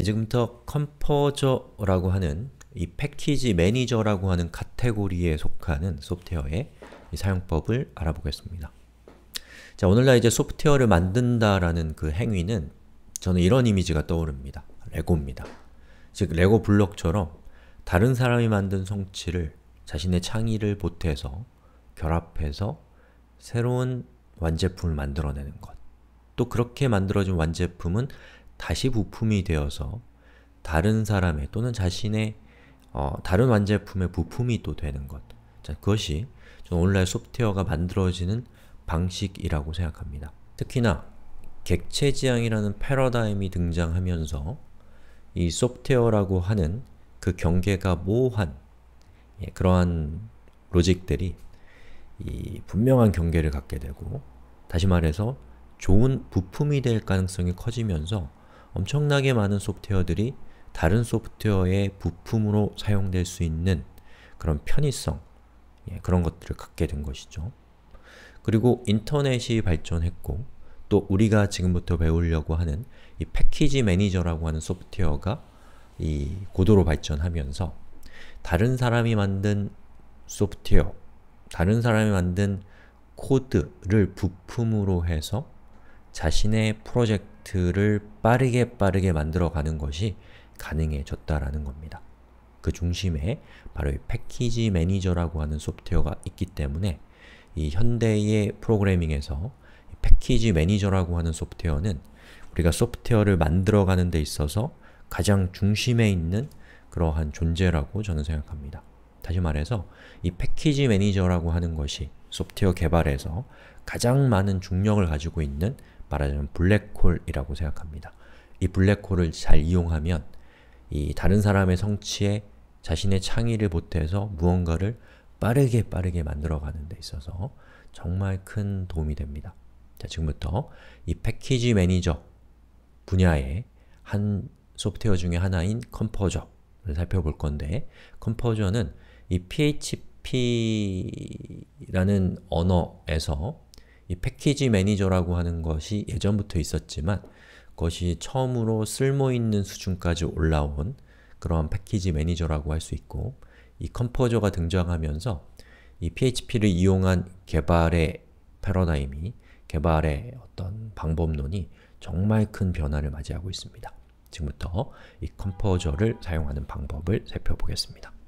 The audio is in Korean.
예, 지금부터 컴포저라고 하는 이 패키지 매니저라고 하는 카테고리에 속하는 소프트웨어의 사용법을 알아보겠습니다. 자, 오늘날 이제 소프트웨어를 만든다라는 그 행위는 저는 이런 이미지가 떠오릅니다. 레고입니다. 즉, 레고 블록처럼 다른 사람이 만든 성취를 자신의 창의를 보태서 결합해서 새로운 완제품을 만들어내는 것. 또 그렇게 만들어진 완제품은 다시 부품이 되어서 다른 사람의 또는 자신의 어, 다른 완제품의 부품이 또 되는 것. 자, 그것이 오늘날 소프트웨어가 만들어지는 방식이라고 생각합니다. 특히나 객체지향이라는 패러다임이 등장하면서 이 소프트웨어라고 하는 그 경계가 모호한 예, 그러한 로직들이 분명한 경계를 갖게 되고 다시 말해서 좋은 부품이 될 가능성이 커지면서 엄청나게 많은 소프트웨어들이 다른 소프트웨어의 부품으로 사용될 수 있는 그런 편의성, 예, 그런 것들을 갖게 된 것이죠. 그리고 인터넷이 발전했고 또 우리가 지금부터 배우려고 하는 이 패키지 매니저라고 하는 소프트웨어가 이 고도로 발전하면서 다른 사람이 만든 소프트웨어, 다른 사람이 만든 코드를 부품으로 해서 자신의 프로젝트를 빠르게 빠르게 만들어가는 것이 가능해졌다라는 겁니다. 그 중심에 바로 이 패키지 매니저라고 하는 소프트웨어가 있기 때문에 이 현대의 프로그래밍에서 패키지 매니저라고 하는 소프트웨어는 우리가 소프트웨어를 만들어가는 데 있어서 가장 중심에 있는 그러한 존재라고 저는 생각합니다. 다시 말해서 이 패키지 매니저라고 하는 것이 소프트웨어 개발에서 가장 많은 중력을 가지고 있는 말하자면 블랙홀이라고 생각합니다. 이 블랙홀을 잘 이용하면 이 다른 사람의 성취에 자신의 창의를 보태서 무언가를 빠르게 빠르게 만들어가는 데 있어서 정말 큰 도움이 됩니다. 자, 지금부터 이 패키지 매니저 분야의 한 소프트웨어 중의 하나인 컴포저를 살펴볼 건데 컴포저는 이 PHP라는 언어에서 이 패키지 매니저라고 하는 것이 예전부터 있었지만 그것이 처음으로 쓸모있는 수준까지 올라온 그러한 패키지 매니저라고 할 수 있고 이 컴포저가 등장하면서 이 PHP를 이용한 개발의 패러다임이 개발의 어떤 방법론이 정말 큰 변화를 맞이하고 있습니다. 지금부터 이 컴포저를 사용하는 방법을 살펴보겠습니다.